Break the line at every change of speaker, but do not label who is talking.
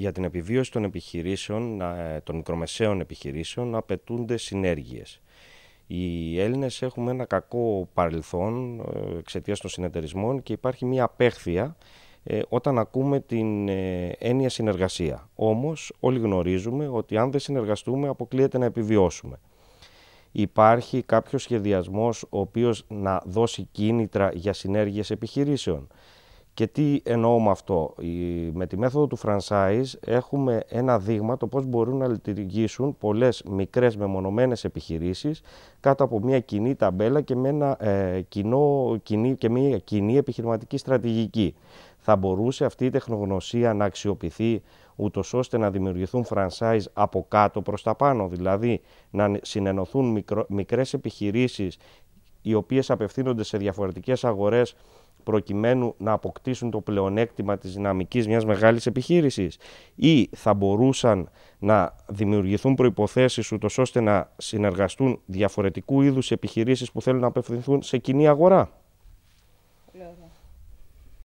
Για την επιβίωση των επιχειρήσεων, ε, των μικρομεσαίων επιχειρήσεων, απαιτούνται συνέργειες. Οι Έλληνες έχουμε ένα κακό παρελθόν ε, εξαιτίας των συνεταιρισμών και υπάρχει μια απέχθεια ε, όταν ακούμε την έννοια συνεργασία. Όμως όλοι γνωρίζουμε ότι αν δεν συνεργαστούμε αποκλείεται να επιβιώσουμε. Υπάρχει κάποιος σχεδιασμός ο οποίος να δώσει κίνητρα για συνέργειες επιχειρήσεων. Και τι εννοώ με αυτό. Με τη μέθοδο του franchise έχουμε ένα δείγμα το πώς μπορούν να λειτουργήσουν πολλές μικρές μεμονωμένες επιχειρήσεις κάτω από μια κοινή ταμπέλα και, με ένα, ε, κοινό, και μια κοινή επιχειρηματική στρατηγική. Θα μπορούσε αυτή η τεχνογνωσία να αξιοποιηθεί ούτως ώστε να δημιουργηθούν franchise από κάτω προς τα πάνω, δηλαδή να συνενωθούν μικρές επιχειρήσεις οι οποίες απευθύνονται σε διαφορετικές αγορές προκειμένου να αποκτήσουν το πλεονέκτημα της δυναμικής μιας μεγάλης επιχείρησης ή θα μπορούσαν να δημιουργηθούν προϋποθέσεις ούτως ώστε να συνεργαστούν διαφορετικού είδους επιχειρήσεις που θέλουν να απευθυνθούν σε κοινή αγορά.